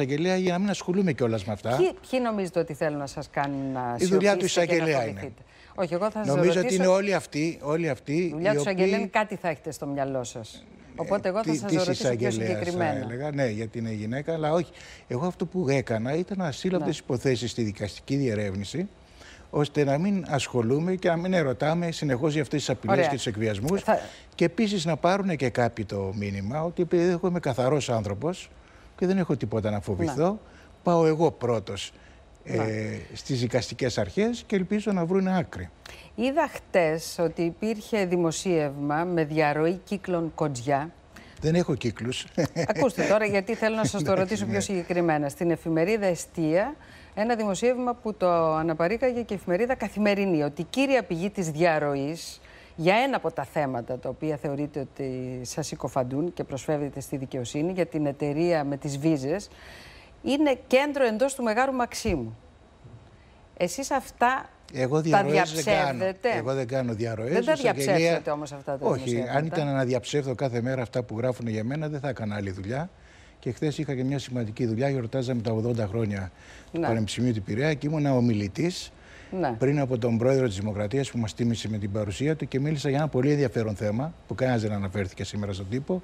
εισαγγελέα για να μην ασχολούμαι κιόλας με αυτά. Ποιοι, νομίζετε ότι θέλουν να σας κάνουν να Η δουλειά του εισαγγελέα είναι. Όχι, εγώ θα σας Νομίζω ρωτήσω... ότι είναι όλοι αυτοί. Όλοι αυτοί η δουλειά του εισαγγελέα οποίοι... κάτι θα έχετε στο μυαλό σας. Ε, Οπότε εγώ θα σα ρωτήσω πιο συγκεκριμένα. Θα έλεγα, ναι, γιατί είναι γυναίκα, αλλά όχι. Εγώ αυτό που έκανα ήταν να ναι. αυτές υποθέσεις στη δικαστική διερεύνηση ώστε να μην ασχολούμαι και να μην ερωτάμε συνεχώς για αυτές τις απειλές και τους εκβιασμούς. Θα... Και επίσης να πάρουν και κάποιοι το μήνυμα ότι επειδή εγώ είμαι καθαρός άνθρωπος, και δεν έχω τίποτα να φοβηθώ. Πάω εγώ πρώτος ε, ναι. στις δικαστικές αρχές και ελπίζω να βρουν άκρη. Είδα χτες ότι υπήρχε δημοσίευμα με διαρροή κύκλων κοντζιά. Δεν έχω κύκλους. Ακούστε τώρα γιατί θέλω να σας το ναι, ρωτήσω πιο ναι. συγκεκριμένα. Στην εφημερίδα Εστία ένα δημοσίευμα που το αναπαρήκαγε και η εφημερίδα Καθημερινή ότι η κύρια πηγή της διαρροής για ένα από τα θέματα τα οποία θεωρείτε ότι σας οικοφαντούν και προσφεύγετε στη δικαιοσύνη για την εταιρεία με τις βίζες είναι κέντρο εντός του Μεγάρου Μαξίμου. Εσείς αυτά εγώ τα διαψεύδετε. Εγώ δεν κάνω διαρροές. Δεν τα διαψεύδετε όμως αυτά τα Όχι, αν ήταν να διαψεύδω κάθε μέρα αυτά που γράφουν για μένα δεν θα έκανα άλλη δουλειά. Και χθες είχα και μια σημαντική δουλειά. Γιορτάζαμε τα 80 χρόνια του ναι. Πανεπιστημίου του Πειραιά και ήμουν ομιλητής ναι. πριν από τον πρόεδρο της Δημοκρατίας που μας τίμησε με την παρουσία του και μίλησα για ένα πολύ ενδιαφέρον θέμα που κανένας δεν αναφέρθηκε σήμερα στον τύπο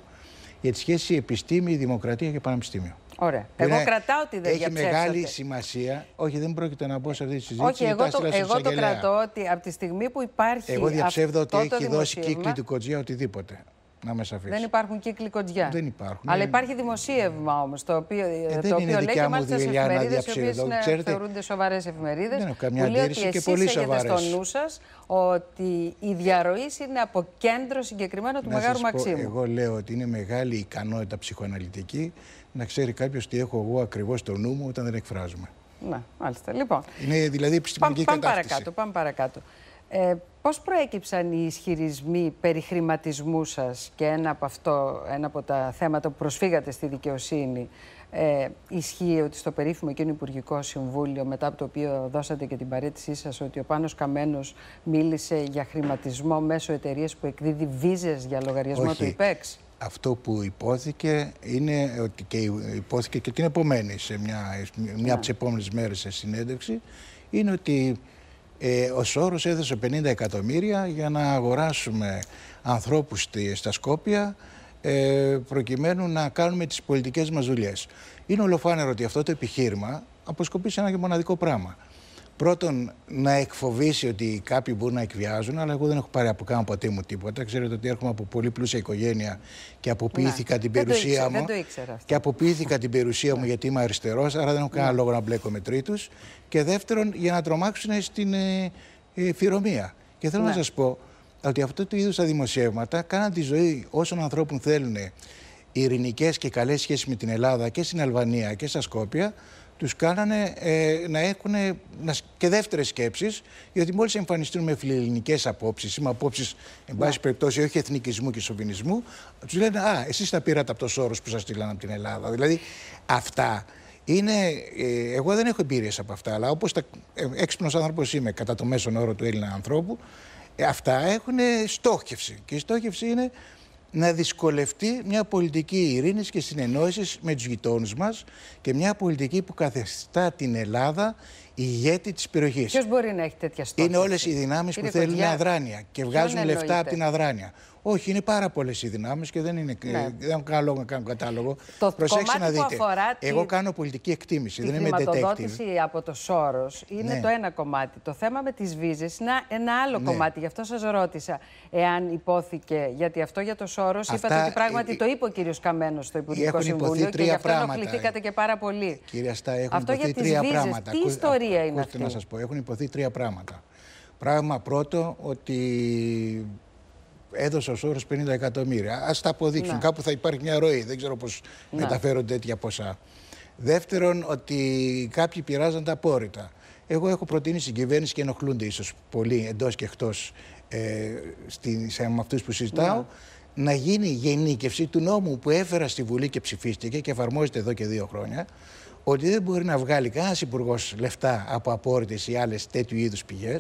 για τη σχέση επιστήμη, δημοκρατία και πανεπιστήμιο. Ωραία. Εγώ είναι, κρατάω ότι δεν Έχει μεγάλη σημασία. Όχι, δεν πρόκειται να μπω σε αυτή τη συζήτηση. Όχι, εγώ, το, κρατώ ότι από τη στιγμή που υπάρχει. Εγώ διαψεύδω αυτό ότι έχει δημοσίευμα... δώσει κύκλη του Κοτζιά οτιδήποτε. Να με Δεν υπάρχουν κύκλοι κοντιά. Δεν υπάρχουν. Αλλά ναι. υπάρχει δημοσίευμα όμως το οποίο, ε, το οποίο λέει και μάλιστα σε εφημερίδες οι οποίες ναι, ξέρετε... θεωρούνται σοβαρές εφημερίδες. Δεν έχω καμιά αντίρρηση και πολύ σοβαρέ. στο νου σας ότι η διαρροής είναι από κέντρο συγκεκριμένο του να Μεγάλου Μαξίμου. εγώ λέω ότι είναι μεγάλη ικανότητα ψυχοαναλυτική να ξέρει κάποιος τι έχω εγώ ακριβώς στο νου μου όταν δεν εκφράζομαι. Να, μάλιστα. Λοιπόν. Είναι δηλαδή επιστημονική πάμε κατάσταση. Παρακάτω, πάμε παρακάτω. Ε, πώς προέκυψαν οι ισχυρισμοί περί χρηματισμού σας και ένα από, αυτό, ένα από τα θέματα που προσφύγατε στη δικαιοσύνη ε, ισχύει ότι στο περίφημο εκείνο Υπουργικό Συμβούλιο μετά από το οποίο δώσατε και την παρέτησή σας ότι ο Πάνος Καμένος μίλησε για χρηματισμό μέσω εταιρείας που εκδίδει βίζες για λογαριασμό Όχι. του ΙΠΕΞ. Αυτό που υπόθηκε είναι ότι και υπόθηκε και την επομένη σε μια, μια yeah. Ναι. από τις επόμενες μέρες σε συνέντευξη είναι ότι ε, ο Σόρος έδωσε 50 εκατομμύρια για να αγοράσουμε ανθρώπους στα Σκόπια ε, προκειμένου να κάνουμε τις πολιτικές μας δουλειές. Είναι ολοφάνερο ότι αυτό το επιχείρημα αποσκοπεί σε ένα και μοναδικό πράγμα. Πρώτον, να εκφοβήσει ότι κάποιοι μπορούν να εκβιάζουν, αλλά εγώ δεν έχω πάρει από καν ποτέ μου τίποτα. Ξέρετε ότι έρχομαι από πολύ πλούσια οικογένεια και αποποιήθηκα ναι. την περιουσία μου. Δεν το ήξερα Και αποποιήθηκα την περιουσία μου ναι. γιατί είμαι αριστερός, άρα δεν έχω κανένα ναι. λόγο να μπλέκω με τρίτους. Και δεύτερον, για να τρομάξουν στην ε, ε Και θέλω να σας πω ότι αυτό του είδους τα δημοσιεύματα κάναν τη ζωή όσων ανθρώπων θέλουν ειρηνικές και καλές σχέσεις με την Ελλάδα και στην Αλβανία και στα Σκόπια τους κάνανε ε, να έχουν και δεύτερες σκέψεις, γιατί μόλις εμφανιστούν με φιλελληνικές απόψεις ή με απόψεις, εν ναι. πάση περιπτώσει, όχι εθνικισμού και σοβινισμού, τους λένε «Α, εσείς τα πήρατε από το Σόρος που σας στείλανε από την Ελλάδα». Δηλαδή, αυτά είναι, ε, εγώ δεν έχω εμπειρίες από αυτά, αλλά όπως τα, ε, έξυπνος άνθρωπος είμαι, κατά το μέσον όρο του Έλληνα ανθρώπου, ε, αυτά έχουν στόχευση. Και η στόχευση είναι να δυσκολευτεί μια πολιτική ειρήνης και συνεννόησης με τους γειτόνους μας και μια πολιτική που καθιστά την Ελλάδα ηγέτη της περιοχής. Ποιος μπορεί να έχει τέτοια στόχη. Είναι όλες οι δυνάμεις που θέλουν αδράνεια και βγάζουν λεφτά από την αδράνεια. Όχι, είναι πάρα πολλές οι δυνάμεις και δεν είναι. Ε, ναι. Δεν να κάνω κατάλογο. Το Προσέξτε να δείτε. Αφορά Εγώ κάνω πολιτική εκτίμηση. δεν είμαι detective. Η χρηματοδότηση από το Σόρος είναι ναι. το ένα κομμάτι. Το θέμα με τις βίζες είναι ένα άλλο ναι. κομμάτι. Γι' αυτό σας ρώτησα εάν υπόθηκε. Γιατί αυτό για το Σόρος είπατε ότι πράγματι ε, το είπε ο κύριος Καμένος στο Υπουργικό Συμβούλιο και γι' αυτό ενοχληθήκατε και πάρα πολύ. Κυρία Στά, έχουν αυτό υποθεί τρία πράγματα. Τι ιστορία είναι αυτή. να σας πω. Έχουν υποθεί τρία πράγματα. Πράγμα πρώτο ότι έδωσε ως όρο 50 εκατομμύρια. Ας τα αποδείξουν. Ναι. Κάπου θα υπάρχει μια ροή. Δεν ξέρω πώς ναι. μεταφέρονται τέτοια ποσά. Δεύτερον, ότι κάποιοι πειράζονται απόρριτα. Εγώ έχω προτείνει στην κυβέρνηση και ενοχλούνται ίσως πολύ εντός και εκτός ε, σε, με αυτούς που συζητάω. Ναι. Να γίνει γενίκευση του νόμου που έφερα στη Βουλή και ψηφίστηκε και εφαρμόζεται εδώ και δύο χρόνια. Ότι δεν μπορεί να βγάλει κανένας υπουργός λεφτά από απόρριτες ή άλλες τέτοιου είδους πηγές.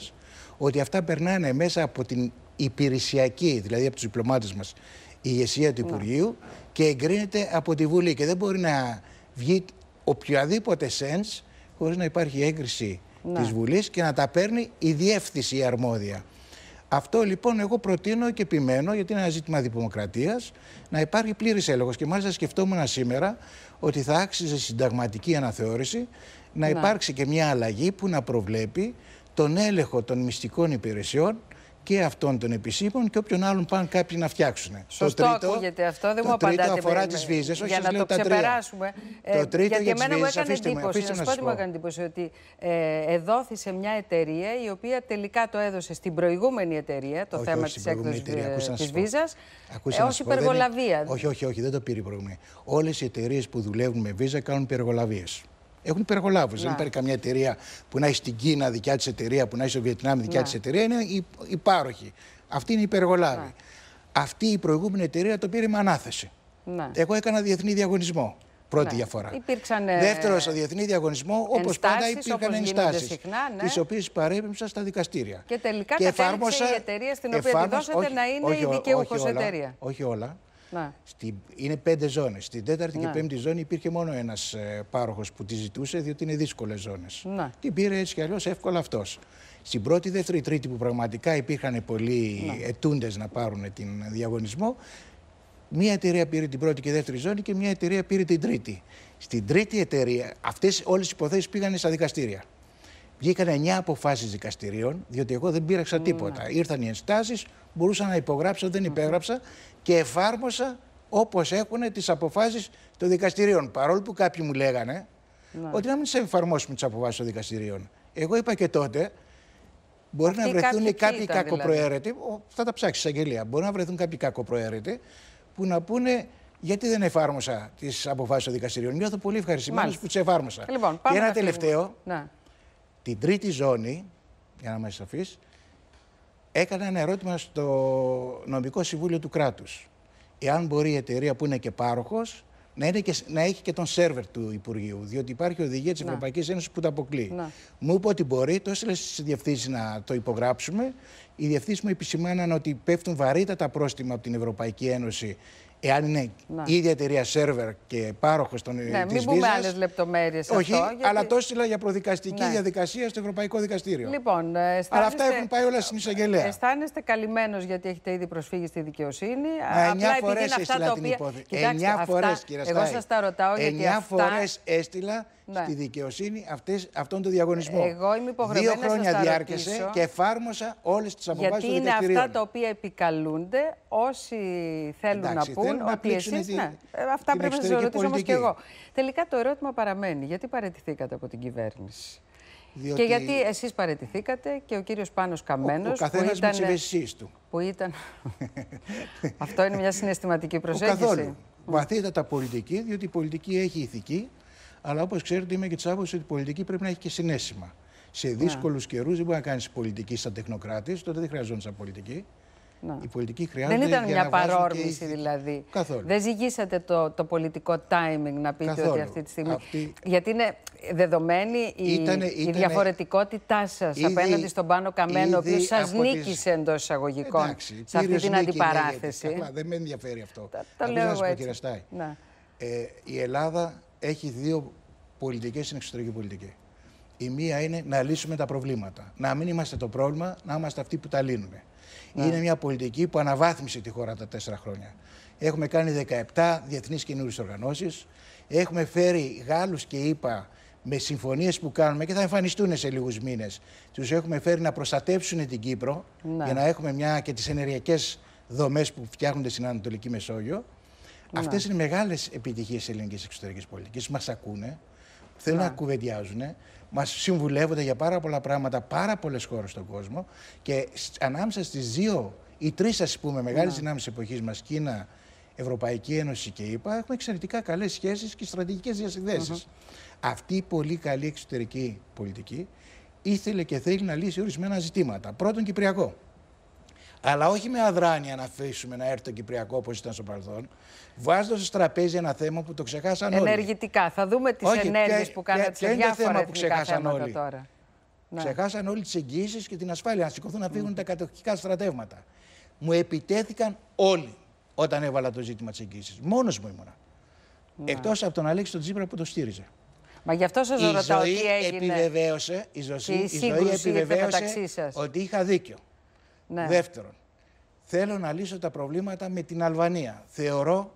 Ότι αυτά περνάνε μέσα από την υπηρεσιακή, δηλαδή από τους διπλωμάτες μας, η ηγεσία του ναι. Υπουργείου και εγκρίνεται από τη Βουλή. Και δεν μπορεί να βγει οποιαδήποτε σένς χωρίς να υπάρχει έγκριση ναι. της Βουλής και να τα παίρνει η διεύθυνση η αρμόδια. Αυτό λοιπόν εγώ προτείνω και επιμένω, γιατί είναι ένα ζήτημα δημοκρατίας, να υπάρχει πλήρης έλεγχος. Και μάλιστα σκεφτόμουν σήμερα ότι θα άξιζε συνταγματική αναθεώρηση να ναι. υπάρξει και μια αλλαγή που να προβλέπει τον έλεγχο των μυστικών υπηρεσιών και αυτών των επισήμων και όποιον άλλον πάνε κάποιοι να φτιάξουν. Σωστό το τρίτο, ακούγεται αυτό, δεν μου απαντάτε. Το τρίτο αφορά τις βίζες, όχι για να το ξεπεράσουμε. το ε, τρίτο γιατί για εμένα μου έκανε εντύπωση, να, να πω μου έκανε εντύπωση, ότι ε, εδόθησε μια εταιρεία η οποία τελικά το έδωσε στην προηγούμενη εταιρεία, το όχι, θέμα τη έκδοση τη βίζα, ως υπεργολαβία. Όχι, όχι, όχι, δεν το πήρε η προηγούμενη. Όλες οι εταιρείες που δουλεύουν με βίζα κάνουν υπεργολαβίες. Έχουν υπεργολάβους. Δεν ναι. υπάρχει καμιά εταιρεία που να έχει στην Κίνα δικιά της εταιρεία, που να έχει στο Βιετνάμ δικιά της ναι. εταιρεία. Είναι υπάροχοι. Αυτή είναι η υπεργολάβη. Ναι. Αυτή η προηγούμενη εταιρεία το πήρε με ανάθεση. Εγώ έκανα διεθνή διαγωνισμό. Πρώτη ναι. διαφορά. Υπήρξαν. Δεύτερο, στο διεθνή διαγωνισμό, όπως πάντα υπήρχαν ενστάσει. Ναι. Τις οποίες παρέμεινα στα δικαστήρια. Και τελικά και εφάρμοσα, η εταιρεία στην οποία εφάρμοσα, δώσατε να είναι η δικαιούχο εταιρεία. Όχι όλα. Ναι. Στη, είναι πέντε ζώνες. Στην τέταρτη ναι. και πέμπτη ζώνη υπήρχε μόνο ένας ε, πάροχος που τη ζητούσε, διότι είναι δύσκολες ζώνες. Ναι. Την πήρε έτσι κι αλλιώς εύκολα αυτός. Στην πρώτη, δεύτερη, τρίτη που πραγματικά υπήρχαν πολλοί ναι. ετούντες να πάρουν την διαγωνισμό, μία εταιρεία πήρε την πρώτη και δεύτερη ζώνη και μία εταιρεία πήρε την τρίτη. Στην τρίτη εταιρεία, αυτές όλες οι υποθέσεις πήγαν στα δικαστήρια. Βγήκαν 9 αποφάσεις δικαστηρίων, διότι εγώ δεν πήραξα ναι. τίποτα. Ήρθαν οι ενστάσεις, μπορούσα να υπογράψω, δεν υπέγραψα και εφάρμοσα όπως έχουν τις αποφάσεις των δικαστηρίων. Παρόλο που κάποιοι μου λέγανε ναι. ότι να μην σε εφαρμόσουμε τις αποφάσεις των δικαστηρίων. Εγώ είπα και τότε, μπορεί να βρεθούν κάποιοι, κάποιοι κακοπροαίρετοι, δηλαδή. θα τα ψάξεις εισαγγελία, μπορεί να βρεθούν κάποιοι κακοπροαίρετοι που να πούνε γιατί δεν εφάρμοσα τις αποφάσεις των δικαστηρίων. Νιώθω πολύ ευχαριστημένος που τις εφάρμοσα. Λοιπόν, και ένα τελευταίο, ναι. την τρίτη ζώνη, για να μας σαφεί, έκανα ένα ερώτημα στο νομικό συμβούλιο του κράτους. Εάν μπορεί η εταιρεία που είναι και πάροχος να, είναι να έχει και τον σερβερ του Υπουργείου, διότι υπάρχει οδηγία της ναι. Ευρωπαϊκής Ένωσης που τα αποκλεί. Ναι. Μου είπε ότι μπορεί, το έστειλε στις διευθύνσεις να το υπογράψουμε. Οι διευθύνσεις μου επισημάναν ότι πέφτουν βαρύτατα πρόστιμα από την Ευρωπαϊκή Ένωση εάν είναι ναι. η ίδια εταιρεία σερβερ και πάροχος των ναι, της μην πούμε άλλες λεπτομέρειες. Όχι, αυτό, γιατί... αλλά τόσο ήλα για προδικαστική ναι. διαδικασία στο Ευρωπαϊκό Δικαστήριο. Λοιπόν, αισθάνεστε... Αλλά αυτά έχουν πάει όλα στην εισαγγελέα. Αισθάνεστε καλυμμένος γιατί έχετε ήδη προσφύγει στη δικαιοσύνη. Εννιά φορέ έστειλα την υπόθεση. Εννιά Εγώ σας τα ρωτάω γιατί. Εννιά φορές έστειλα ναι. στη δικαιοσύνη αυτές, αυτόν τον διαγωνισμό. Εγώ είμαι Δύο χρόνια διάρκεσε και εφάρμοσα όλες τις αποφάσεις του δικαστηρίου. Γιατί είναι αυτά τα οποία επικαλούνται όσοι θέλουν να πούν ότι εσεί. Ναι, αυτά πρέπει να σας ρωτήσω όμως και εγώ. Τελικά το ερώτημα παραμένει. Γιατί παραιτηθήκατε από την κυβέρνηση. Διότι... Και γιατί εσείς παραιτηθήκατε και ο κύριος Πάνος καμένο Ο, ο που ήταν... του. Αυτό είναι μια συναισθηματική προσέγγιση. Βαθύτατα πολιτική, διότι η πολιτική έχει ηθική αλλά όπως ξέρετε, είμαι και της άποψης ότι η πολιτική πρέπει να έχει και συνέσημα. Σε ναι. δύσκολους yeah. καιρούς δεν μπορεί να κάνεις πολιτική σαν τεχνοκράτης, τότε δεν χρειαζόταν πολιτική. Ναι. Η πολιτική χρειάζεται. Δεν ήταν για μια παρόρμηση και... δηλαδή. Καθόλου. Δεν ζυγίσατε το, το πολιτικό timing να πείτε Καθόλου. ότι αυτή τη στιγμή. Αυτή... Γιατί είναι δεδομένη η, ήτανε, ήτανε... διαφορετικότητά σας απέναντι στον Πάνω Καμένο, ο οποίος σας νίκησε εντός εισαγωγικών σε αυτή την ναι, αντιπαράθεση. δεν με ενδιαφέρει αυτό. Τα, τα λέω εγώ ε, η Ελλάδα έχει δύο πολιτικέ στην εξωτερική πολιτική. Η μία είναι να λύσουμε τα προβλήματα. Να μην είμαστε το πρόβλημα, να είμαστε αυτοί που τα λύνουμε. Ναι. Είναι μια πολιτική που αναβάθμισε τη χώρα τα τέσσερα χρόνια. Έχουμε κάνει 17 διεθνεί καινούριε οργανώσεις. Έχουμε φέρει Γάλλους και ΗΠΑ με συμφωνίες που κάνουμε και θα εμφανιστούν σε λίγους μήνες. Τους έχουμε φέρει να προστατεύσουν την Κύπρο ναι. για να έχουμε μια και τις ενεργειακές δομές που φτιάχνονται στην Ανατολική Μεσόγειο. Ναι. Αυτές είναι μεγάλες επιτυχίες ελληνικής εξωτερικής πολιτικής. Μας ακούνε θέλουν να κουβεντιάζουν. Μας συμβουλεύονται για πάρα πολλά πράγματα, πάρα πολλές χώρες στον κόσμο και ανάμεσα στις δύο ή τρεις, ας πούμε, μεγάλες ναι. δυνάμεις της εποχής μας, Κίνα, Ευρωπαϊκή Ένωση και ΕΠΑ, έχουμε εξαιρετικά καλές σχέσεις και στρατηγικές διασυνδέσεις. Αυτή η πολύ καλή εξωτερική πολιτική ήθελε και θέλει να λύσει ορισμένα ζητήματα. Πρώτον, Κυπριακό αλλά όχι με αδράνεια να αφήσουμε να έρθει το Κυπριακό όπως ήταν στο παρελθόν, βάζοντας στο τραπέζι ένα θέμα που το ξεχάσαν όλοι. Ενεργητικά. Θα δούμε τις ενέργειες που κάνατε σε διάφορα θέμα που ξεχάσαν όλοι. Τώρα. Ναι. Ξεχάσαν όλοι τις εγγύσει και την ασφάλεια. Να σηκωθούν να φύγουν τα κατοχικά στρατεύματα. Μου επιτέθηκαν όλοι όταν έβαλα το ζήτημα της εγγύησης. Μόνος μου ήμουνα. Ναι. Εκτός από τον Αλέξη τον Τζίπρα που το στήριζε. Μα γι' αυτό σας ρωτάω τι έγινε. Επιβεβαίωσε, η, ζωή, η, η ζωή επιβεβαίωσε ότι είχα δίκιο. Ναι. Δεύτερον, θέλω να λύσω τα προβλήματα με την Αλβανία. Θεωρώ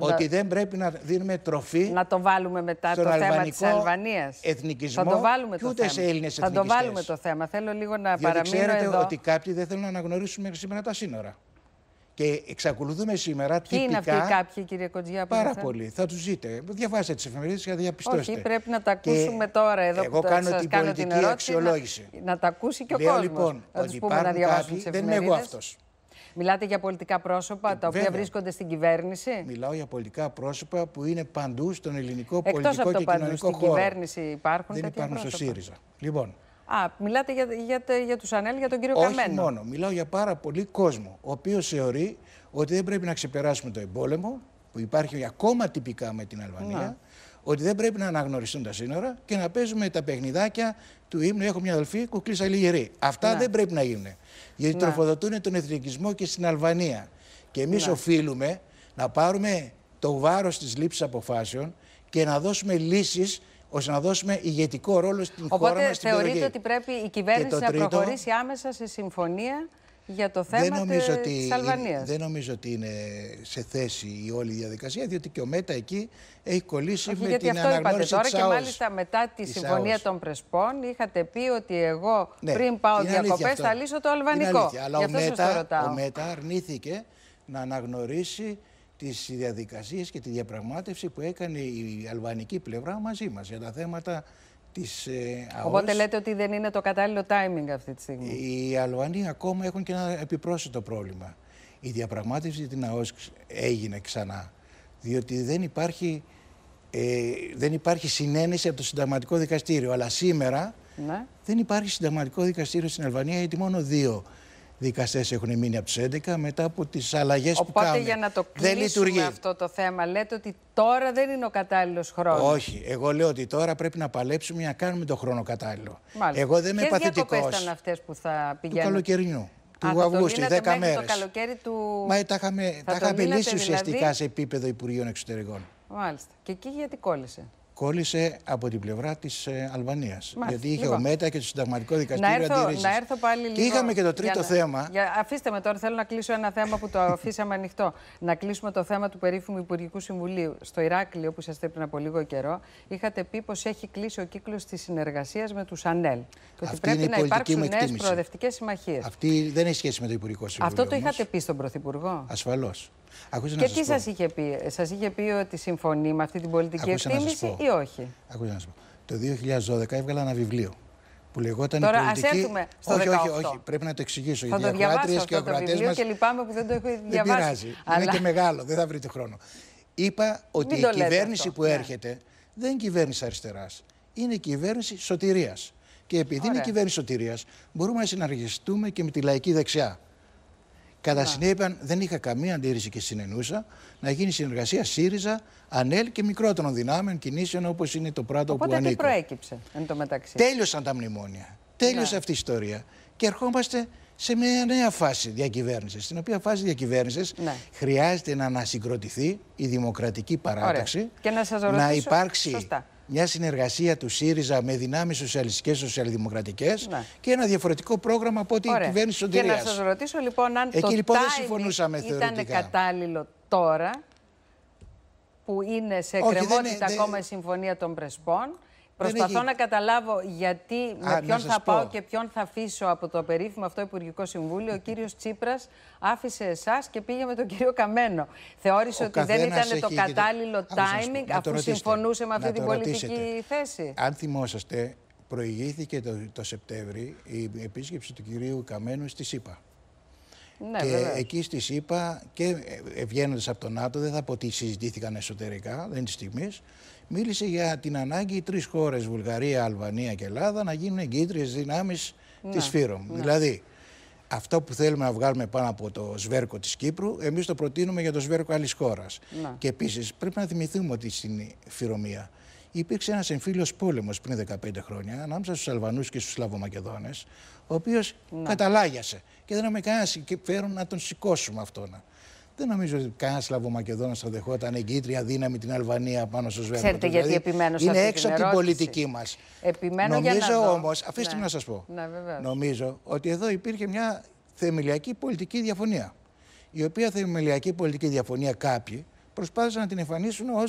ότι δεν πρέπει να δίνουμε τροφή. Να το βάλουμε μετά το θέμα της Αλβανίας. Εθνικισμό. Θα το βάλουμε και το ούτε θέμα. σε Έλληνες Θα το βάλουμε το θέμα. Θέλω λίγο να Διότι Ξέρετε ότι κάποιοι δεν θέλουν να αναγνωρίσουν μέχρι σήμερα τα σύνορα. Και εξακολουθούμε σήμερα τυπικά. τι. είναι αυτοί κάποιοι, κύριε Κοντζιά, Πάρα θα... πολύ. Θα τους δείτε. Διαβάστε τις εφημερίδες και διαπιστώσετε. Όχι, πρέπει να τα ακούσουμε τώρα εδώ εγώ που κάνω σας την κάνω πολιτική αξιολόγηση. Να, τα ακούσει και ο κόσμος. Λοιπόν, ότι πούμε να κάποιοι, Δεν είμαι εγώ αυτός. Μιλάτε για πολιτικά πρόσωπα ε, τα οποία βρίσκονται στην κυβέρνηση. Μιλάω για πολιτικά πρόσωπα που είναι παντού στον ελληνικό Εκτός πολιτικό το και κοινωνικό χώρο. κυβέρνηση υπάρχουν Δεν υπάρχουν στο ΣΥΡΙΖΑ. Λοιπόν, Α, μιλάτε για, για, για τους Ανέλ, για τον κύριο Όχι Καμένο. Όχι μόνο. Μιλάω για πάρα πολύ κόσμο, ο οποίος θεωρεί ότι δεν πρέπει να ξεπεράσουμε το εμπόλεμο που υπάρχει ακόμα τυπικά με την Αλβανία. Ναι. Ότι δεν πρέπει να αναγνωριστούν τα σύνορα και να παίζουμε τα παιχνιδάκια του ύμνου. Έχω μια αδελφή, κουκλίσα λιγερή. Αυτά ναι. δεν πρέπει να γίνουν. Γιατί ναι. τροφοδοτούν τον εθνικισμό και στην Αλβανία. Και εμείς οφείλουμε να πάρουμε το βάρος της λήψης αποφάσεων και να δώσουμε λύσεις ώστε να δώσουμε ηγετικό ρόλο στην Οπότε, χώρα μας, στην Οπότε θεωρείτε ότι πρέπει η κυβέρνηση να προχωρήσει άμεσα σε συμφωνία για το θέμα δεν Αλβανίας. Δεν νομίζω ότι είναι σε θέση η όλη διαδικασία, διότι και ο ΜΕΤΑ εκεί έχει κολλήσει Όχι, με γιατί την αυτό αναγνώριση είπατε τώρα και μάλιστα μετά τη συμφωνία των Πρεσπών είχατε πει ότι εγώ ναι, πριν πάω διακοπές θα λύσω το αλβανικό. αλλά ο ΜΕΤΑ, ο ΜΕΤΑ αρνήθηκε να αναγνωρίσει τις διαδικασίες και τη διαπραγμάτευση που έκανε η αλβανική πλευρά μαζί μας για τα θέματα της ε, ΑΟΣ. Οπότε λέτε ότι δεν είναι το κατάλληλο timing αυτή τη στιγμή. Οι Αλβανοί ακόμα έχουν και ένα επιπρόσθετο πρόβλημα. Η διαπραγμάτευση την ΑΟΣ έγινε ξανά, διότι δεν υπάρχει, ε, δεν υπάρχει συνένεση από το συνταγματικό δικαστήριο. Αλλά σήμερα ναι. δεν υπάρχει συνταγματικό δικαστήριο στην Αλβανία, γιατί μόνο δύο δικαστές έχουν μείνει από του 11 μετά από τις αλλαγές που κάνουν. Οπότε για να το κλείσουμε αυτό το θέμα, λέτε ότι τώρα δεν είναι ο κατάλληλος χρόνος. Όχι. Εγώ λέω ότι τώρα πρέπει να παλέψουμε για να κάνουμε τον χρόνο κατάλληλο. Εγώ δεν είμαι παθητικό. Ποιε ήταν αυτές που θα πηγαίνουν. Του καλοκαιρινού. Του Αυγούστου, 10 μέρε. Το καλοκαίρι του. Μα τα ε, τα είχαμε λύσει δηλαδή? ουσιαστικά δηλαδή... σε επίπεδο Υπουργείων Εξωτερικών. Μάλιστα. Και εκεί γιατί κόλλησε κόλλησε από την πλευρά της ε, Αλβανίας. Γιατί είχε λοιπόν. ο Μέτα και το συνταγματικό δικαστήριο να έρθω, αντιρρήσεις. Να έρθω πάλι λίγο. Και είχαμε και το τρίτο για θέμα. Για, αφήστε με τώρα, θέλω να κλείσω ένα θέμα που το αφήσαμε ανοιχτό. Να κλείσουμε το θέμα του περίφημου Υπουργικού Συμβουλίου. Στο Ηράκλειο, που είσαστε πριν από λίγο καιρό, είχατε πει πως έχει κλείσει ο κύκλος της συνεργασίας με τους ΑΝΕΛ. Και ότι πρέπει να υπάρξουν νέε προοδευτικές συμμαχίες. Αυτή δεν έχει σχέση με το Υπουργικό Συμβουλίο. Αυτό το είχατε πει στον Πρωθυπουργό. Ασφαλώς. Και τι σας είχε πει, Σας είχε πει ότι συμφωνεί με αυτή την πολιτική εκτίμηση ή όχι. Ακούω να σου πω. Το 2012 έβγαλα ένα βιβλίο που λεγόταν η πολιτική... Ας έρθουμε στο όχι, 18. όχι, όχι, πρέπει να το εξηγήσω. Θα το διαβάσω αυτό το βιβλίο μας... και λυπάμαι που δεν το έχω διαβάσει. Δεν πειράζει, αλλά... είναι και μεγάλο, δεν θα βρείτε χρόνο. Είπα ότι η κυβέρνηση που ναι. έρχεται δεν είναι κυβέρνηση αριστεράς, είναι κυβέρνηση σωτηρίας. Και επειδή είναι κυβέρνηση σωτηρίας, μπορούμε να συνεργαστούμε και με τη λαϊκή δεξιά. Κατά συνέπεια, δεν είχα καμία αντίρρηση και συνενούσα να γίνει συνεργασία ΣΥΡΙΖΑ, ΑΝΕΛ και μικρότερων δυνάμεων κινήσεων όπως είναι το Πράτο που ανήκει. Οπότε τι προέκυψε εν τω μεταξύ. Τέλειωσαν τα μνημόνια. Τέλειωσε ναι. αυτή η ιστορία. Και ερχόμαστε σε μια νέα φάση διακυβέρνησης. Στην οποία φάση διακυβέρνησης ναι. χρειάζεται να ανασυγκροτηθεί η δημοκρατική παράταξη. Και να, ρωτήσω, υπάρξει. Σωστά μια συνεργασία του ΣΥΡΙΖΑ με δυνάμεις σοσιαλιστικέ και σοσιαλδημοκρατικές ναι. και ένα διαφορετικό πρόγραμμα από ό,τι η κυβέρνηση Σωτηρίας. Και να σας ρωτήσω λοιπόν αν Εκεί, το λοιπόν, δεν συμφωνούσαμε ήταν κατάλληλο τώρα που είναι σε εκκρεμότητα ακόμα η συμφωνία των Πρεσπών Προσπαθώ να καταλάβω γιατί, με ποιον θα πάω και ποιον θα αφήσω από το περίφημο αυτό Υπουργικό Συμβούλιο. Ο κύριος Τσίπρας άφησε εσάς και πήγε με τον κύριο Καμένο. Θεώρησε ότι δεν ήταν το κατάλληλο timing αφού συμφωνούσε με αυτή την πολιτική θέση. Αν θυμόσαστε, προηγήθηκε το, το Σεπτέμβρη η επίσκεψη του κυρίου Καμένου στη ΣΥΠΑ. Ναι, και εκεί στη ΣΥΠΑ και ε, ε, βγαίνοντας από τον ΝΑΤΟ, δεν θα πω ότι συζητήθηκαν εσωτερικά, δεν της στιγμής, μίλησε για την ανάγκη οι τρεις χώρες, Βουλγαρία, Αλβανία και Ελλάδα, να γίνουν εγκύτριες δυνάμεις ναι, της ΦΥΡΟΜ. Ναι. Δηλαδή, αυτό που θέλουμε να βγάλουμε πάνω από το σβέρκο της Κύπρου, εμείς το προτείνουμε για το σβέρκο άλλης χώρας. Ναι. Και επίσης πρέπει να θυμηθούμε ότι στην Φυρομία υπήρξε ένας εμφύλιος πόλεμος πριν 15 χρόνια ανάμεσα στους Αλβανούς και στους Σλαβομακεδόνες, ο οποίος ναι. καταλάγιασε και δεν είχαμε κανένα συμφέρον να τον σηκώσουμε αυτόν. Δεν νομίζω ότι κανένας Σλαβομακεδόνας θα δεχόταν εγκύτρια δύναμη την Αλβανία πάνω στο Σβέρνο. Ξέρετε γιατί δηλαδή, επιμένω σε Είναι έξω από την πολιτική μας. Επιμένω Νομίζω όμως, αφήστε ναι. να σας πω. Ναι, νομίζω ότι εδώ υπήρχε μια θεμελιακή πολιτική διαφωνία. Η οποία θεμελιακή πολιτική διαφωνία κάποιοι προσπάθησαν να την εμφανίσουν ως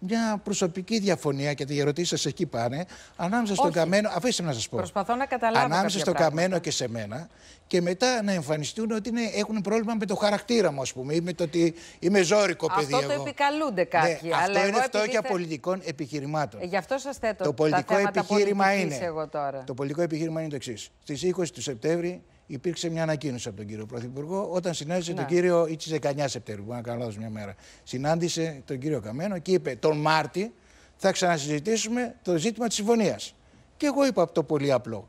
μια προσωπική διαφωνία και οι ερωτήσεις σα εκεί πάνε. Ανάμεσα στον Καμένο. Αφήστε να σας πω. Προσπαθώ να καταλάβω. Ανάμεσα στον Καμένο και σε μένα. Και μετά να εμφανιστούν ότι είναι, έχουν πρόβλημα με το χαρακτήρα μου, ας πούμε, ή με το ότι είμαι ζώρικο αυτό παιδί. Αυτό το εγώ. επικαλούνται ναι, κάποιοι. Ναι, αλλά αυτό είναι φτώχεια πολιτικών επιχειρημάτων. γι' αυτό σας θέτω το πολιτικό επιχείρημα είναι. Εγώ τώρα. Το πολιτικό επιχείρημα είναι το εξής. Στις 20 του Σεπτέμβρη υπήρξε μια ανακοίνωση από τον κύριο Πρωθυπουργό όταν συνάντησε τον ναι. κύριο ή 19 Σεπτεμβρίου, να κάνω μια μέρα. Συνάντησε τον κύριο Καμένο και είπε τον Μάρτι θα ξανασυζητήσουμε το ζήτημα της συμφωνίας. Και εγώ είπα αυτό πολύ απλό.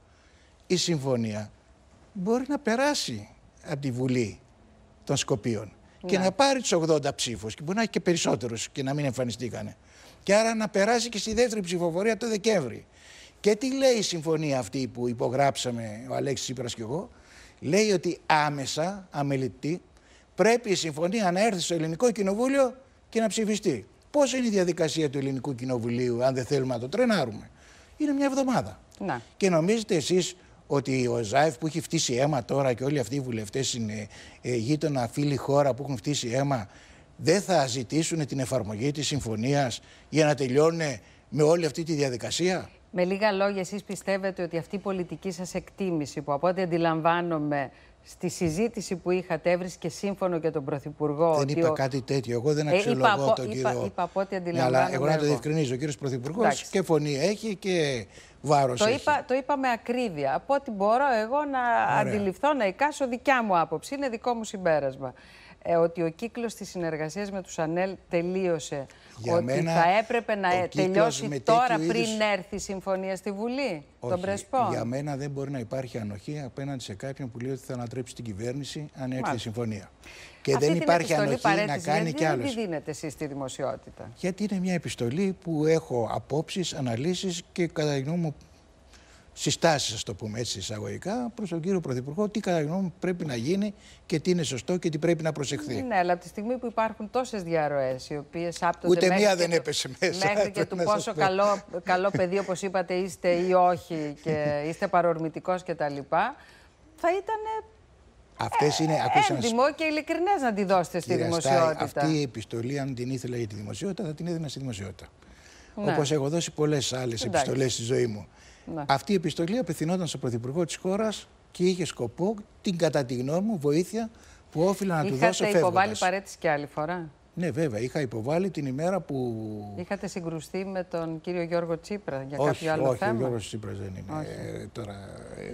Η συμφωνία μπορεί να περάσει από τη Βουλή των Σκοπίων και ναι. να πάρει τους 80 ψήφους και μπορεί να έχει και περισσότερους και να μην εμφανιστήκανε. Και άρα να περάσει και στη δεύτερη ψηφοφορία το Δεκέμβρη. Και τι λέει η συμφωνία αυτή που υπογράψαμε ο Αλέξης Τσίπρας και εγώ, λέει ότι άμεσα, αμελητή, πρέπει η συμφωνία να έρθει στο ελληνικό κοινοβούλιο και να ψηφιστεί. Πώς είναι η διαδικασία του ελληνικού κοινοβουλίου, αν δεν θέλουμε να το τρενάρουμε. Είναι μια εβδομάδα. Να. Και νομίζετε εσείς ότι ο Ζάεφ που έχει φτύσει αίμα τώρα και όλοι αυτοί οι βουλευτές είναι ε, γείτονα, φίλοι χώρα που έχουν φτύσει αίμα, δεν θα ζητήσουν την εφαρμογή της συμφωνίας για να τελειώνουν με όλη αυτή τη διαδικασία. Με λίγα λόγια, εσείς πιστεύετε ότι αυτή η πολιτική σας εκτίμηση που από ό,τι αντιλαμβάνομαι στη συζήτηση που είχατε έβρισκε σύμφωνο και τον Πρωθυπουργό. Δεν είπα ο... κάτι τέτοιο. Εγώ δεν ε, αξιολογώ ε, τον είπα, κύριο. Είπα, από ό,τι αντιλαμβάνομαι. αλλά εγώ να το διευκρινίζω. Ο κύριος Πρωθυπουργός και φωνή έχει και βάρος έχει. Είπα, το είπα με ακρίβεια. Από ό,τι μπορώ εγώ να Ωραία. αντιληφθώ, να εικάσω δικιά μου άποψη. Είναι δικό μου συμπέρασμα ε, ότι ο κύκλος της συνεργασίας με τους Ανέλ τελείωσε. Για ότι μένα, θα έπρεπε να ε, τελειώσει τώρα πριν έρθει η συμφωνία στη Βουλή Όχι, των Για μένα δεν μπορεί να υπάρχει ανοχή απέναντι σε κάποιον που λέει ότι θα ανατρέψει την κυβέρνηση αν έρθει η συμφωνία. Και δεν υπάρχει ανοχή να κάνει κι άλλο. Γιατί δεν δίνετε εσείς στη δημοσιότητα. Γιατί είναι μια επιστολή που έχω απόψεις, αναλύσεις και κατά γνώμη μου συστάσεις, ας το πούμε έτσι εισαγωγικά, προς τον κύριο Πρωθυπουργό, τι κατά γνώμη πρέπει να γίνει και τι είναι σωστό και τι πρέπει να προσεχθεί. Ναι, αλλά από τη στιγμή που υπάρχουν τόσες διαρροές, οι οποίες άπτονται. Ούτε μία δεν έπεσε μέσα. Μέχρι και του πόσο καλό, καλό παιδί, όπως είπατε, είστε ή όχι, και είστε παρορμητικός κτλ. Θα ήταν ε, Αυτές είναι, ε, έντιμο και ειλικρινές να τη δώσετε στη δημοσιότητα. αυτή η επιστολή, αν την ήθελα για τη δημοσιότητα, θα την έδινα στη δημοσιότητα. Ναι. Όπως έχω δώσει πολλές άλλες επιστολές στη ζωή μου. Ναι. Αυτή η επιστολή απευθυνόταν στον Πρωθυπουργό της χώρας και είχε σκοπό την κατά τη γνώμη μου βοήθεια που όφιλα να του δώσω φεύγοντας. Είχατε υποβάλει παρέτηση και άλλη φορά. Ναι, βέβαια. Είχα υποβάλει την ημέρα που. Είχατε συγκρουστεί με τον κύριο Γιώργο Τσίπρα για κάποιο άλλο θέμα. Όχι, ο Γιώργος Τσίπρας δεν είναι ε, τώρα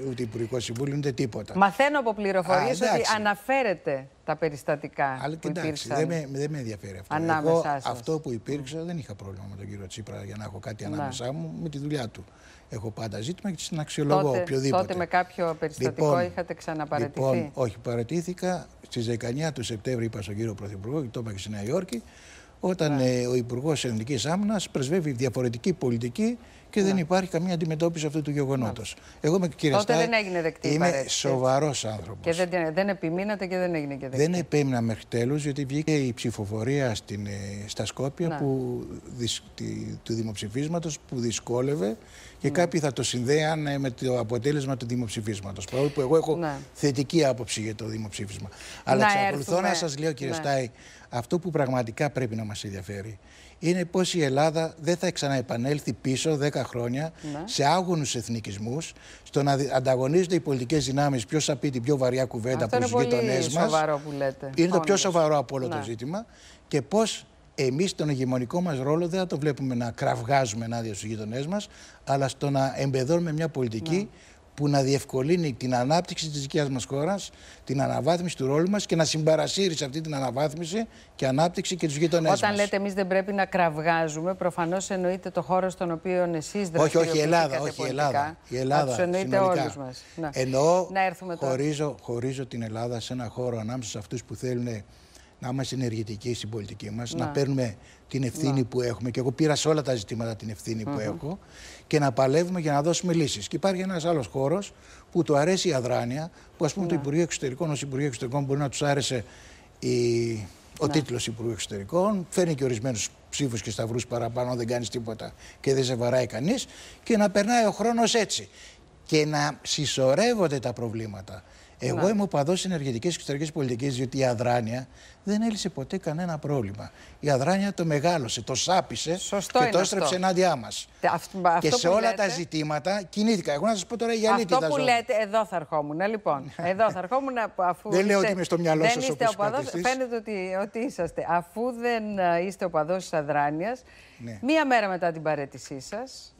ούτε υπουργικό συμβούλιο ούτε τίποτα. Μαθαίνω από πληροφορίες ότι αναφέρεται τα περιστατικά Αλλά που δεν με, δεν με ενδιαφέρει αυτό. Εγώ, αυτό που υπήρξε δεν είχα πρόβλημα με τον κύριο Τσίπρα για να έχω κάτι να. ανάμεσά μου με τη δουλειά του. Έχω πάντα ζήτημα και στην αξιολογώ οποιοδήποτε. Τότε με κάποιο λοιπόν, περιστατικό είχατε ξαναπαρατηθεί. Λοιπόν, όχι, παρατήθηκα. Στις 19 του Σεπτέμβρη είπα στον κύριο Πρωθυπουργό και το είπα και στη Νέα Υόρκη. Όταν ναι. ε, ο Υπουργός Ελληνικής Άμυνας πρεσβεύει διαφορετική πολιτική και δεν ναι. υπάρχει καμία αντιμετώπιση αυτού του γεγονότος. Ναι. Εγώ με κύριε Τότε δεν έγινε δεκτή. Είμαι σοβαρό άνθρωπο. Και δεν, δεν επιμείνατε και δεν έγινε και δεκτή. Δεν επέμεινα μέχρι τέλους, γιατί βγήκε η ψηφοφορία στην, ε, στα Σκόπια ναι. που, τη, του δημοψηφίσματος που δυσκόλευε και κάποιοι θα το συνδέαν με το αποτέλεσμα του δημοψηφίσματος. Παρόλο που εγώ έχω θετική άποψη για το δημοψήφισμα. Αλλά να εξακολουθώ να σας λέω, κύριε ναι. αυτό που πραγματικά πρέπει να μας ενδιαφέρει είναι πως η Ελλάδα δεν θα ξαναεπανέλθει πίσω 10 χρόνια ναι. σε άγωνους εθνικισμούς, στο να ανταγωνίζονται οι πολιτικές δυνάμεις ποιος θα πει την πιο βαριά κουβέντα Αυτό προς γειτονές μας. Που λέτε. Είναι το πιο σοβαρό από όλο το ναι. ζήτημα και πώς εμείς τον ηγεμονικό μας ρόλο δεν θα το βλέπουμε να κραυγάζουμε ενάντια στους γειτονές μας, αλλά στο να εμπεδώνουμε μια πολιτική ναι που να διευκολύνει την ανάπτυξη της δικιάς μας χώρας, την αναβάθμιση του ρόλου μας και να συμπαρασύρει σε αυτή την αναβάθμιση και ανάπτυξη και τους γείτονές Όταν λέτε εμείς δεν πρέπει να κραυγάζουμε, προφανώς εννοείται το χώρο στον οποίο εσείς δεν Όχι, όχι, Ελλάδα, όχι, η Ελλάδα. Η Ελλάδα, τους εννοείται συνολικά. όλους μας. Να. Εννοώ, χωρίζω, χωρίζω την Ελλάδα σε ένα χώρο ανάμεσα σε αυτούς που θέλουν να είμαστε ενεργητικοί στην πολιτική μας, να. να παίρνουμε την ευθύνη ναι. που έχουμε. Και εγώ πήρα σε όλα τα ζητήματα την ευθύνη που έχω και να παλεύουμε για να δώσουμε λύσεις. Και υπάρχει ένας άλλος χώρος που του αρέσει η αδράνεια, που ας πούμε το ναι. Υπουργείο Εξωτερικών, ως Υπουργείο Εξωτερικών μπορεί να τους άρεσε η... ο ναι. τίτλος Υπουργείου Εξωτερικών, φέρνει και ορισμένους ψήφους και σταυρούς παραπάνω, δεν κάνεις τίποτα και δεν σε βαράει κανείς, και να περνάει ο χρόνος έτσι. Και να συσσωρεύονται τα προβλήματα. Εγώ είμαι οπαδό ενεργητική και εξωτερικής πολιτικής, διότι η αδράνεια δεν έλυσε ποτέ κανένα πρόβλημα. Η αδράνεια το μεγάλωσε, το σάπισε και το έστρεψε ενάντια μας. Και σε όλα τα ζητήματα κινήθηκα. Εγώ να σας πω τώρα για αλήθεια. Αυτό που λέτε, εδώ θα ερχόμουν. Ε, λοιπόν, εδώ θα αφού. δεν λέω ότι είμαι στο μυαλό σα οπαδό. Οπαδός... Φαίνεται ότι, ότι είσαστε. Αφού δεν ε, είστε οπαδό της αδράνειας, ναι. μία μέρα μετά την παρέτησή σας.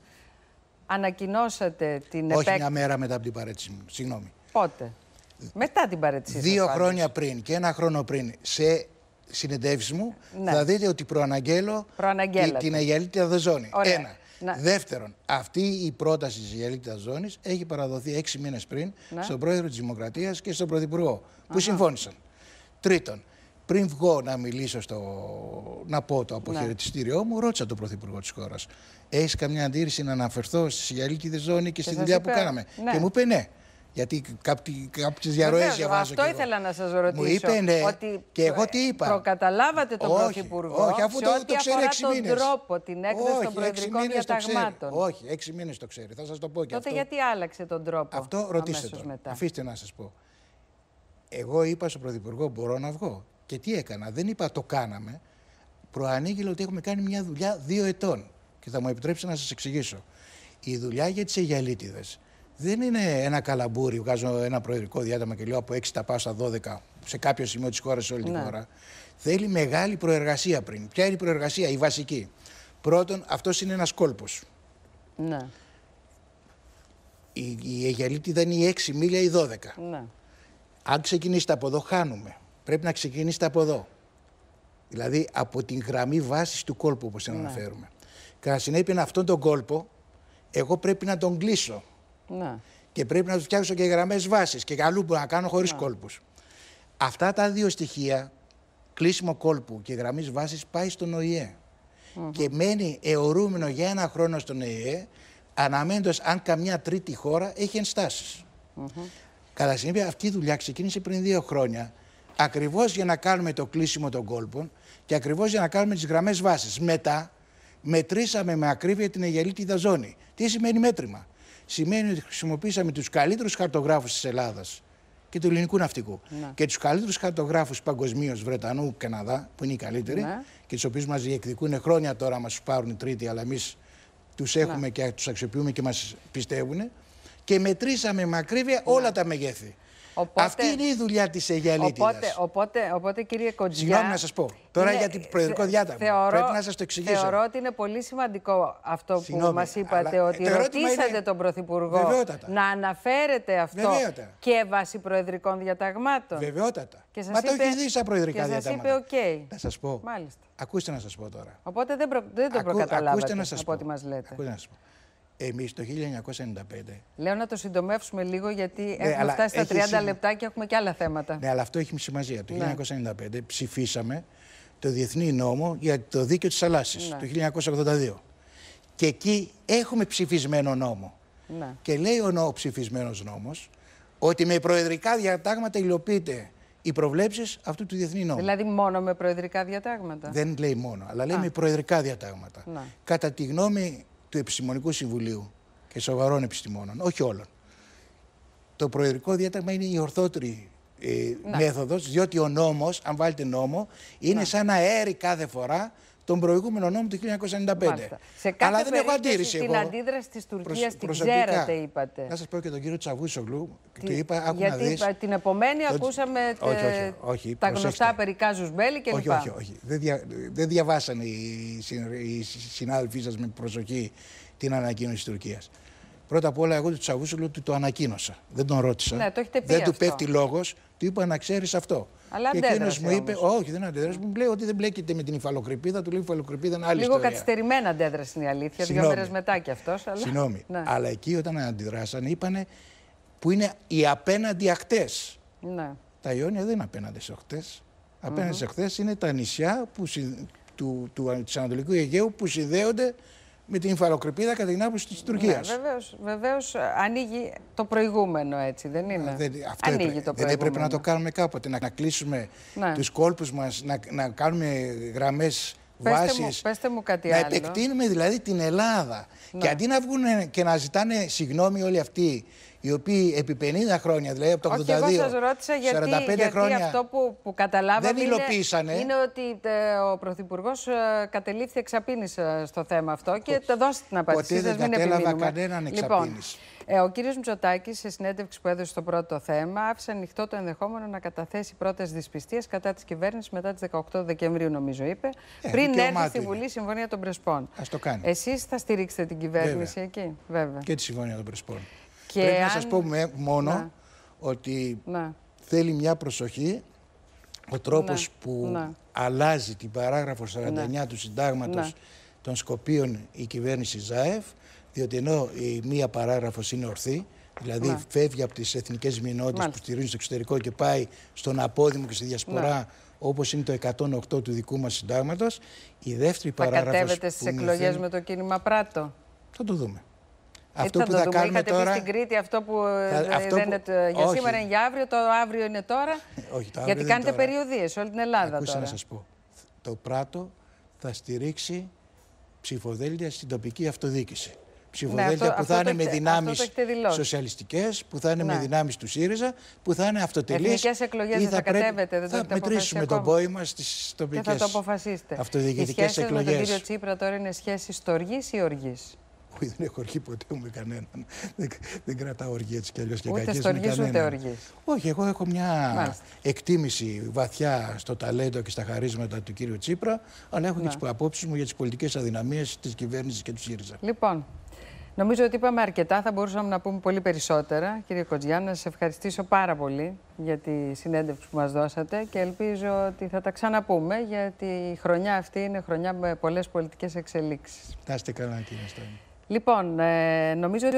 Ανακοινώσατε την επέκταση. Όχι, επέκ... μια μέρα μετά από την παρετηση σας ανακοινωσατε την επεκταση οχι μια μερα μετα την παρετηση μου. Συγγνώμη. Πότε. Μετά την παρέτησή Δύο σας, χρόνια πριν και ένα χρόνο πριν σε συνεντεύξεις μου, ναι. θα δείτε ότι προαναγγέλλω την αγιαλίτητα δεζόνη. Ένα. Δεύτερον, αυτή η πρόταση της Γελίκτα Ζώνης έχει παραδοθεί έξι μήνες πριν ναι. στον πρόεδρο της Δημοκρατίας και στον πρωθυπουργό, που Αχα. συμφώνησαν. Τρίτον, πριν βγω να μιλήσω, στο... να πω το ναι. αποχαιρετιστήριό μου, ρώτησα τον πρωθυπουργό της χώρας. Έχεις καμιά αντίρρηση να αναφερθώ στη Γελίκτη Ζώνη και, στη δουλειά που κάναμε. Ναι. Και μου είπε ναι. Γιατί κάποιες διαρροές διαβάζω. Αυτό ήθελα να σας ρωτήσω. Μου είπε, ναι, ότι και εγώ τι είπα. Προκαταλάβατε τον όχι, Πρωθυπουργό. Όχι, αφού σε το, ό,τι το ξέρει έξι μήνε. Τον τρόπο, την έκδοση όχι, των προεδρικών διαταγμάτων. Όχι, έξι μήνες το ξέρει. Θα σας το πω και Τότε αυτό. Τότε γιατί άλλαξε τον τρόπο. Αυτό ρωτήστε τον. Μετά. Αφήστε να σας πω. Εγώ είπα στον Πρωθυπουργό, μπορώ να βγω. Και τι έκανα. Δεν είπα το κάναμε. Προανήγγειλε ότι έχουμε κάνει μια δουλειά δύο ετών. Και θα μου επιτρέψετε να σας εξηγήσω. Η δουλειά για τις Αγιαλίτιδε δεν είναι ένα καλαμπούρι. Βγάζω ένα προεδρικό διάταμα και λέω από 6 τα πάω στα 12 σε κάποιο σημείο της χώρας, όλη ναι. τη χώρα. Θέλει μεγάλη προεργασία πριν. Ποια είναι η προεργασία, η βασική. Πρώτον, αυτός είναι ένας κόλπος. Ναι. Η, η δεν είναι η 6 μίλια, η 12. Ναι. Αν ξεκινήσετε από εδώ, χάνουμε. Πρέπει να ξεκινήσετε από εδώ. Δηλαδή από την γραμμή βάσης του κόλπου, όπως ναι. αναφέρουμε. Ναι. Κατά συνέπεια, αυτόν τον κόλπο, εγώ πρέπει να τον κλείσω. Ναι. Και πρέπει να τους φτιάξω και γραμμές βάσης και αλλού που να κάνω χωρίς ναι. κόλπους. Αυτά τα δύο στοιχεία, κλείσιμο κόλπου και γραμμής βάσης, πάει στον ΟΗΕ. Και μένει αιωρούμενο για ένα χρόνο στον ΟΗΕ, αναμένοντας αν καμιά τρίτη χώρα έχει ενστάσεις. Mm -hmm. Κατά συνέπεια, αυτή η δουλειά ξεκίνησε πριν δύο χρόνια. Ακριβώς για να κάνουμε το κλείσιμο των κόλπων και ακριβώς για να κάνουμε τις γραμμές βάσης. Μετά μετρήσαμε με ακρίβεια την Αιγελίτιδα ζώνη. Τι σημαίνει μέτρημα σημαίνει ότι χρησιμοποίησαμε τους καλύτερους χαρτογράφους της Ελλάδας και του ελληνικού ναυτικού. Ναι. Και τους καλύτερους χαρτογράφους παγκοσμίως, Βρετανού, Καναδά, που είναι οι καλύτεροι, ναι. και τους οποίους μας διεκδικούν χρόνια τώρα, μας πάρουν οι τρίτοι, αλλά εμείς τους ναι. έχουμε και τους αξιοποιούμε και μας πιστεύουν. Και μετρήσαμε με ακρίβεια όλα τα μεγέθη. Οπότε, Αυτή είναι η δουλειά της Αιγιαλίτιδας. Οπότε, οπότε, οπότε, κύριε Κοντζιά. Συγγνώμη να σας πω. Τώρα είναι, για την προεδρικό διάταγμα. πρέπει να σας το εξηγήσω. Θεωρώ ότι είναι πολύ σημαντικό αυτό που μα είπατε, ε, ότι ρωτήσατε τον Πρωθυπουργό να αναφέρετε αυτό βεβαιότατα. και βάσει προεδρικών διαταγμάτων. Βεβαιότατα. Και σας μα το έχεις δει στα προεδρικά και διαταγμάτα. Σας είπε, οκ. Να σας πω. Μάλιστα. Ακούστε να σας πω τώρα. Οπότε δεν, το προκαταλάβατε από ό,τι μας λέτε εμείς το 1995. Λέω να το συντομεύσουμε λίγο γιατί ναι, έχουμε φτάσει στα 30 λεπτά και έχουμε και άλλα θέματα. Ναι, αλλά αυτό έχει σημασία. Το 1995 ναι. ψηφίσαμε το Διεθνή Νόμο για το Δίκαιο της Θαλάσσης ναι. το 1982. Και εκεί έχουμε ψηφισμένο νόμο. Ναι. Και λέει ο, ψηφισμένο ψηφισμένος νόμος ότι με προεδρικά διατάγματα υλοποιείται οι προβλέψεις αυτού του διεθνή νόμου. Δηλαδή, μόνο με προεδρικά διατάγματα. Δεν λέει μόνο, αλλά λέει με προεδρικά διατάγματα. Ναι. Κατά τη γνώμη του Επιστημονικού Συμβουλίου και σοβαρών επιστημόνων, όχι όλων. Το προεδρικό διάταγμα είναι η ορθότερη ε, μέθοδος, διότι ο νόμος, αν βάλετε νόμο, είναι Να. σαν αέρι κάθε φορά τον προηγούμενο νόμο του 1995. Σε κάθε Αλλά δεν έχω Την αντίδραση της Τουρκίας την ξέρατε, είπατε. Να σας πω και τον κύριο Τσαβούσογλου. Τι... Του είπα, Γιατί να την επομένη ακούσαμε τα γνωστά περί Κάζους Μπέλη και λοιπά. Όχι, όχι, όχι. Δεν, δια... διαβάσανε οι, οι συνάδελφοί σας με προσοχή την ανακοίνωση της Τουρκίας. Πρώτα απ' όλα, εγώ του Τσαβούσουλου του το ανακοίνωσα. Δεν τον ρώτησα. Ναι, το έχετε πει δεν του πέφτει λόγος, του είπα να ξέρεις αυτό. Αλλά και εκείνος μου είπε, όμως. Όχι, δεν αντέδρασε. Μου λέει ότι δεν μπλέκεται με την υφαλοκρηπίδα. Του λέει υφαλοκρηπίδα είναι άλλη Λίγο ιστορία. καθυστερημένα αντέδρασε είναι η αλήθεια. Δύο μέρες μετά κι αυτός. Αλλά... Συγγνώμη. Ναι. Αλλά εκεί όταν αντιδράσαν, είπανε που είναι οι απέναντι ακτές. Ναι. Τα Ιόνια δεν είναι απέναντι σε ακτές. Απέναντι mm σε είναι τα νησιά που, του, του, του, του Ανατολικού Αιγαίου που συνδέονται με την υφαλοκρηπίδα κατά την άποψη της Τουρκίας. Ναι, Βεβαίως ε, ανοίγει το προηγούμενο, έτσι, δεν είναι. Δεν, αυτό ανοίγει έπρεπε, το δεν έπρεπε να το κάνουμε κάποτε. Να κλείσουμε ναι. τους κόλπους μας, να, να κάνουμε γραμμές βάσεις, πέστε μου, μου κάτι να άλλο. επεκτείνουμε δηλαδή την Ελλάδα. Ναι. Και αντί να βγουν και να ζητάνε συγγνώμη όλοι αυτοί οι οποίοι επί 50 χρόνια, δηλαδή από το 82, Όχι, εγώ γιατί, 45 χρόνια, αυτό που, που καταλάβαμε δεν Είναι, ότι ε, ο Πρωθυπουργός ε, κατελήφθη εξαπίνης στο θέμα αυτό και Πώς. δώσει την απάντησή Ποτέ δεν κατέλαβα κανέναν λοιπόν, εξαπίνηση ε, ο κύριος Μτζοτάκη, σε συνέντευξη που έδωσε στο πρώτο θέμα, άφησε ανοιχτό το ενδεχόμενο να καταθέσει πρώτες δυσπιστίες κατά της κυβέρνησης μετά τις 18 Δεκεμβρίου, νομίζω είπε, ε, πριν έρθει στη Βουλή η Συμφωνία των Πρεσπών. Ας το κάνει. Εσείς θα στηρίξετε την κυβέρνηση εκεί. Βέβαια. Και τη Συμφωνία των Πρεσπών. Και Πρέπει αν... να σα πω μόνο ναι. ότι ναι. θέλει μια προσοχή ο τρόπος ναι. που αλλάζει την παράγραφο 49 του συντάγματος των Σκοπίων η κυβέρνηση Ζάεφ διότι ενώ η μία παράγραφος είναι ορθή, δηλαδή ναι. φεύγει από τις εθνικές μειονότητες που στηρίζουν στο εξωτερικό και πάει στον απόδημο και στη διασπορά, ναι. όπως είναι το 108 του δικού μας συντάγματος, η δεύτερη παράγραφο. Θα κατέβετε στι εκλογέ με το κίνημα Πράτο. Θα το δούμε. Αυτό θα που το θα δούμε. κάνουμε Είχατε τώρα. Πει στην Κρήτη αυτό που θα... είναι για σήμερα, είναι για αύριο, το αύριο είναι τώρα. Όχι, το αύριο γιατί κάνετε περιοδίες όλη την Ελλάδα. Ακούστε τώρα. να σας πω. Το Πράτο θα στηρίξει ψηφοδέλτια στην τοπική αυτοδιοίκηση ψηφοδέλτια ναι, που θα είναι με δυνάμει σοσιαλιστικές, που θα είναι ναι. με δυνάμεις του ΣΥΡΙΖΑ, που θα είναι αυτοτελείς. Εθνικές εκλογές δεν θα, κατέβετε, δεν θα μετρήσουμε τον πόη μας στις τοπικές Θα το αποφασίσετε. Αυτοδιοικητικές εκλογέ. Με κύριο Τσίπρα τώρα είναι σχέσεις στοργή ή οργής. Όχι, δεν έχω οργή ποτέ μου με κανέναν. Δεν, δεν κρατάω οργή έτσι κι αλλιώς και κακέ με κανέναν. Ούτε οργής. Όχι, εγώ έχω μια εκτίμηση βαθιά στο ταλέντο και στα χαρίσματα του κύριου Τσίπρα, αλλά έχω και ναι. τις απόψεις μου για τις πολιτικές αδυναμίες της κυβέρνησης και του ΣΥΡΙΖΑ. Λοιπόν, Νομίζω ότι είπαμε αρκετά, θα μπορούσαμε να πούμε πολύ περισσότερα. Κύριε Κοτζιάν, να σας ευχαριστήσω πάρα πολύ για τη συνέντευξη που μας δώσατε και ελπίζω ότι θα τα ξαναπούμε γιατί η χρονιά αυτή είναι χρονιά με πολλές πολιτικές εξελίξεις. Να καλά κύριε Στάνη. Λοιπόν, ε, νομίζω ότι...